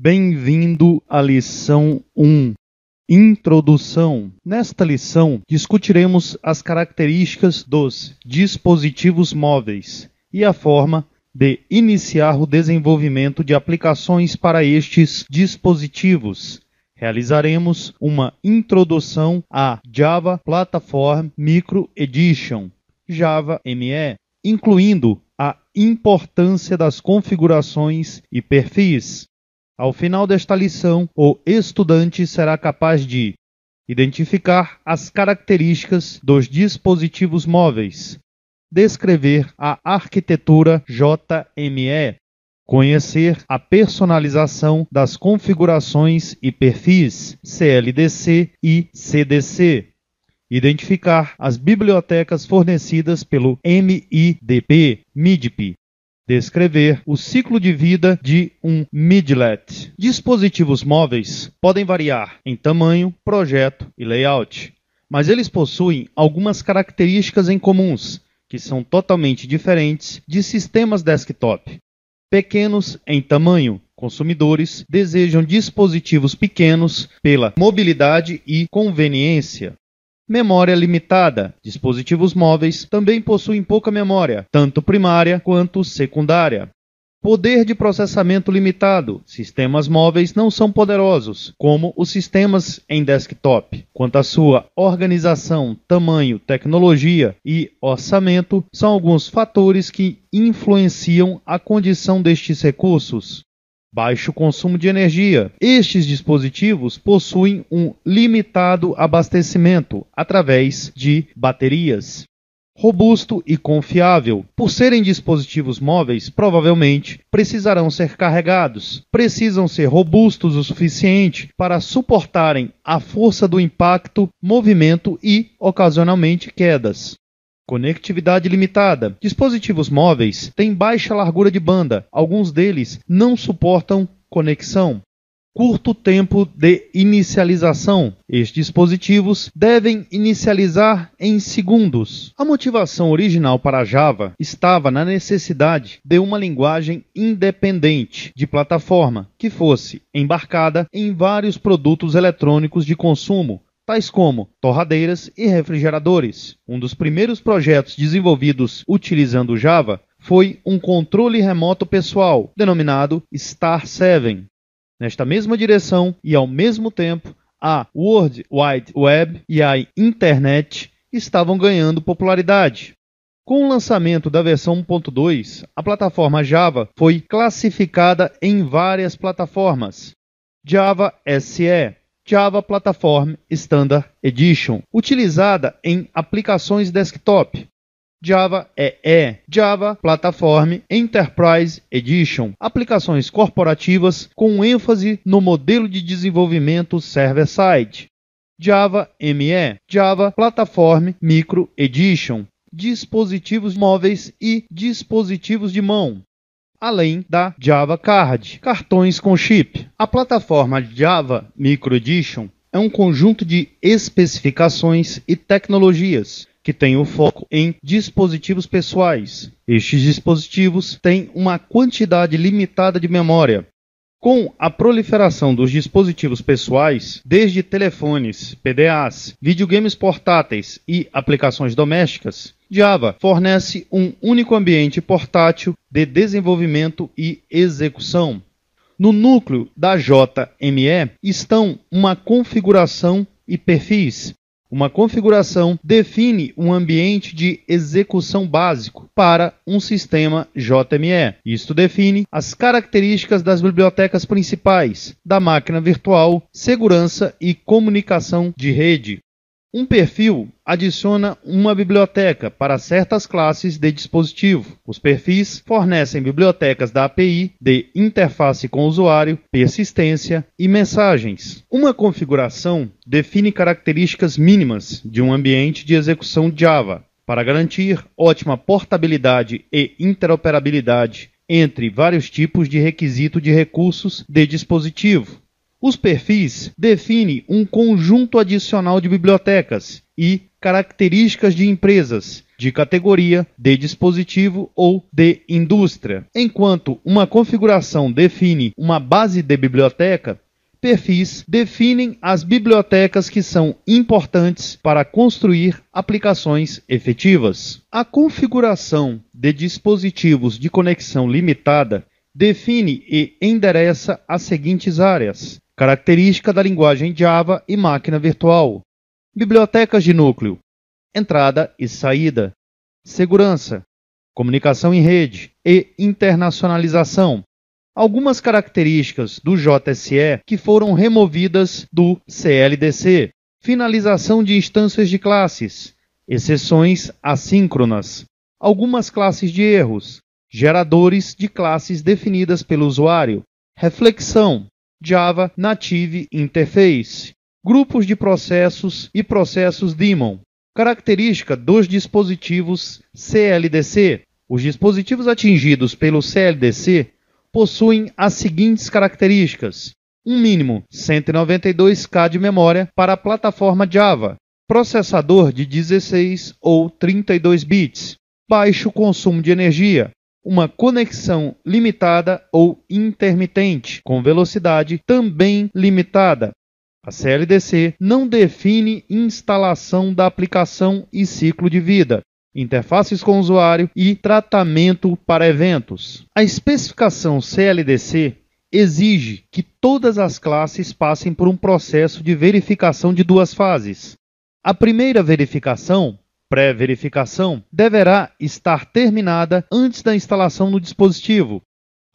Bem-vindo à lição 1. Introdução. Nesta lição, discutiremos as características dos dispositivos móveis e a forma de iniciar o desenvolvimento de aplicações para estes dispositivos. Realizaremos uma introdução à Java Platform Micro Edition, Java ME, incluindo a importância das configurações e perfis. Ao final desta lição, o estudante será capaz de identificar as características dos dispositivos móveis, descrever a arquitetura JME, conhecer a personalização das configurações e perfis CLDC e CDC, identificar as bibliotecas fornecidas pelo MIDP, MIDP descrever o ciclo de vida de um midlet. Dispositivos móveis podem variar em tamanho, projeto e layout, mas eles possuem algumas características em comuns que são totalmente diferentes de sistemas desktop. Pequenos em tamanho, consumidores desejam dispositivos pequenos pela mobilidade e conveniência. Memória limitada. Dispositivos móveis também possuem pouca memória, tanto primária quanto secundária. Poder de processamento limitado. Sistemas móveis não são poderosos, como os sistemas em desktop. Quanto à sua organização, tamanho, tecnologia e orçamento, são alguns fatores que influenciam a condição destes recursos baixo consumo de energia. Estes dispositivos possuem um limitado abastecimento através de baterias. Robusto e confiável. Por serem dispositivos móveis, provavelmente precisarão ser carregados. Precisam ser robustos o suficiente para suportarem a força do impacto, movimento e, ocasionalmente, quedas. Conectividade limitada. Dispositivos móveis têm baixa largura de banda, alguns deles não suportam conexão. Curto tempo de inicialização. Estes dispositivos devem inicializar em segundos. A motivação original para Java estava na necessidade de uma linguagem independente de plataforma que fosse embarcada em vários produtos eletrônicos de consumo, tais como torradeiras e refrigeradores. Um dos primeiros projetos desenvolvidos utilizando Java foi um controle remoto pessoal, denominado Star 7. Nesta mesma direção e ao mesmo tempo, a World Wide Web e a internet estavam ganhando popularidade. Com o lançamento da versão 1.2, a plataforma Java foi classificada em várias plataformas. Java SE, Java Platform Standard Edition, utilizada em aplicações desktop. Java EE, é, é Java Platform Enterprise Edition, aplicações corporativas com ênfase no modelo de desenvolvimento server-side. Java ME, Java Platform Micro Edition, dispositivos móveis e dispositivos de mão além da Java Card, cartões com chip. A plataforma Java Micro Edition é um conjunto de especificações e tecnologias que tem o foco em dispositivos pessoais. Estes dispositivos têm uma quantidade limitada de memória, com a proliferação dos dispositivos pessoais, desde telefones, PDAs, videogames portáteis e aplicações domésticas, Java fornece um único ambiente portátil de desenvolvimento e execução. No núcleo da JME estão uma configuração e perfis uma configuração define um ambiente de execução básico para um sistema JME. Isto define as características das bibliotecas principais, da máquina virtual, segurança e comunicação de rede. Um perfil adiciona uma biblioteca para certas classes de dispositivo. Os perfis fornecem bibliotecas da API de interface com o usuário, persistência e mensagens. Uma configuração define características mínimas de um ambiente de execução Java para garantir ótima portabilidade e interoperabilidade entre vários tipos de requisito de recursos de dispositivo. Os perfis definem um conjunto adicional de bibliotecas e características de empresas, de categoria, de dispositivo ou de indústria. Enquanto uma configuração define uma base de biblioteca, perfis definem as bibliotecas que são importantes para construir aplicações efetivas. A configuração de dispositivos de conexão limitada define e endereça as seguintes áreas: Característica da linguagem Java e máquina virtual. Bibliotecas de núcleo. Entrada e saída. Segurança. Comunicação em rede e internacionalização. Algumas características do JSE que foram removidas do CLDC. Finalização de instâncias de classes. Exceções assíncronas. Algumas classes de erros. Geradores de classes definidas pelo usuário. Reflexão Java Native Interface, grupos de processos e processos daemon. Característica dos dispositivos CLDC. Os dispositivos atingidos pelo CLDC possuem as seguintes características: um mínimo 192K de memória para a plataforma Java, processador de 16 ou 32 bits, baixo consumo de energia, uma conexão limitada ou intermitente, com velocidade também limitada. A CLDC não define instalação da aplicação e ciclo de vida interfaces com o usuário e tratamento para eventos. A especificação CLDC exige que todas as classes passem por um processo de verificação de duas fases. A primeira verificação pré-verificação deverá estar terminada antes da instalação no dispositivo.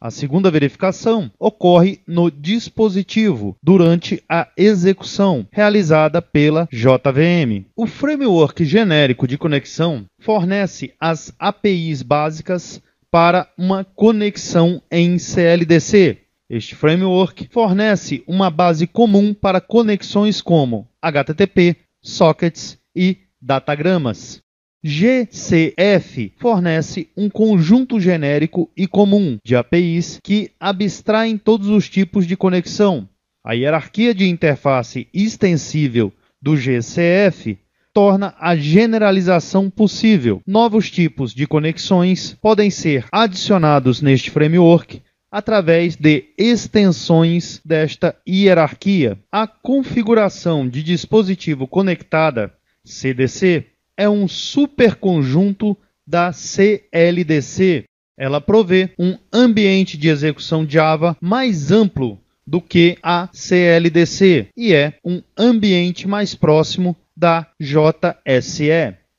A segunda verificação ocorre no dispositivo durante a execução realizada pela JVM. O framework genérico de conexão fornece as APIs básicas para uma conexão em CLDC. Este framework fornece uma base comum para conexões como HTTP, sockets e datagramas. GCF fornece um conjunto genérico e comum de APIs que abstraem todos os tipos de conexão. A hierarquia de interface extensível do GCF torna a generalização possível. Novos tipos de conexões podem ser adicionados neste framework através de extensões desta hierarquia. A configuração de dispositivo conectada CDC é um superconjunto da CLDC. Ela provê um ambiente de execução Java mais amplo do que a CLDC e é um ambiente mais próximo da JSE.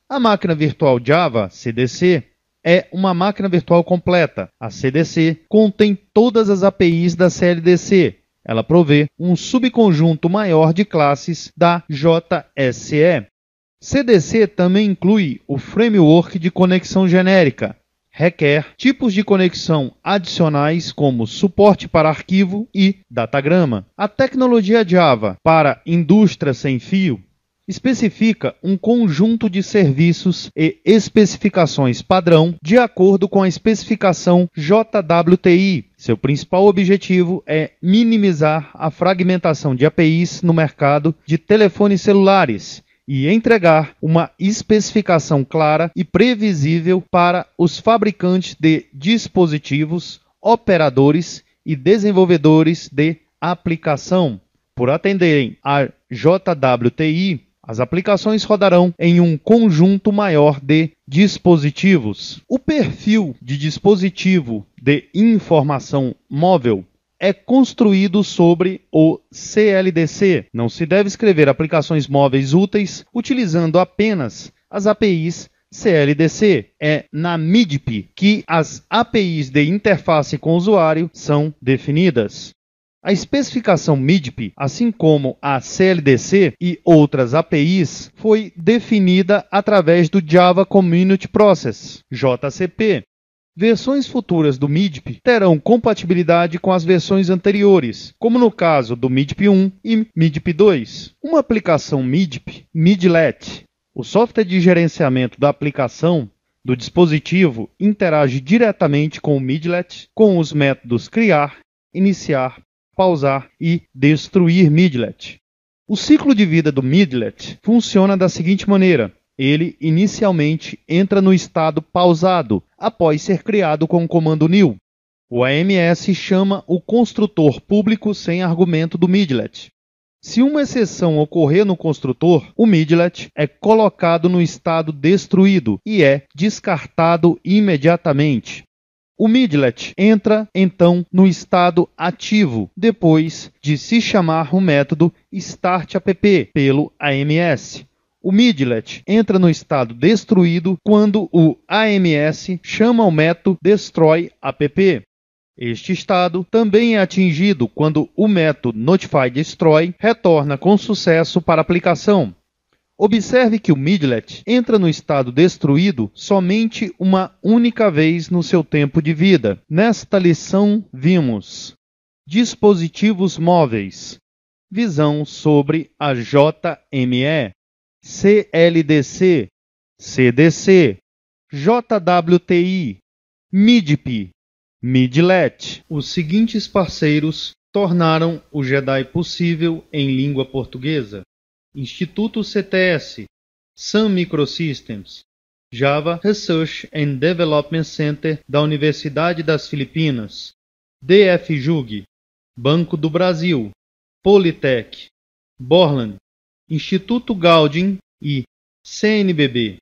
A máquina virtual Java, CDC, é uma máquina virtual completa. A CDC contém todas as APIs da CLDC. Ela provê um subconjunto maior de classes da JSE. CDC também inclui o framework de conexão genérica, requer tipos de conexão adicionais como suporte para arquivo e datagrama. A tecnologia Java para indústria sem fio especifica um conjunto de serviços e especificações padrão de acordo com a especificação JWTI. Seu principal objetivo é minimizar a fragmentação de APIs no mercado de telefones celulares e entregar uma especificação clara e previsível para os fabricantes de dispositivos, operadores e desenvolvedores de aplicação. Por atenderem a JWTI, as aplicações rodarão em um conjunto maior de dispositivos. O perfil de dispositivo de informação móvel é construído sobre o CLDC. Não se deve escrever aplicações móveis úteis utilizando apenas as APIs CLDC. É na MIDP que as APIs de interface com o usuário são definidas. A especificação MIDP, assim como a CLDC e outras APIs, foi definida através do Java Community Process, JCP, Versões futuras do MIDP terão compatibilidade com as versões anteriores, como no caso do MIDP 1 e MIDP 2. Uma aplicação MIDP, Midlet, o software de gerenciamento da aplicação do dispositivo interage diretamente com o Midlet com os métodos criar, iniciar, pausar e destruir Midlet. O ciclo de vida do Midlet funciona da seguinte maneira: ele inicialmente entra no estado pausado após ser criado com o comando new. O AMS chama o construtor público sem argumento do midlet. Se uma exceção ocorrer no construtor, o midlet é colocado no estado destruído e é descartado imediatamente. O midlet entra então no estado ativo depois de se chamar o método startapp pelo AMS. O Midlet entra no estado destruído quando o AMS chama o método Destroy app. Este estado também é atingido quando o método Notify Destroy retorna com sucesso para a aplicação. Observe que o Midlet entra no estado destruído somente uma única vez no seu tempo de vida. Nesta lição, vimos dispositivos móveis, visão sobre a JME, CLDC, CDC, JWTI, MIDP, MIDLET. Os seguintes parceiros tornaram o Jedi possível em língua portuguesa: Instituto CTS, Sun Microsystems, Java Research and Development Center da Universidade das Filipinas, DFJUG, Banco do Brasil, Politec, Borland, Instituto Gaudin e CNBB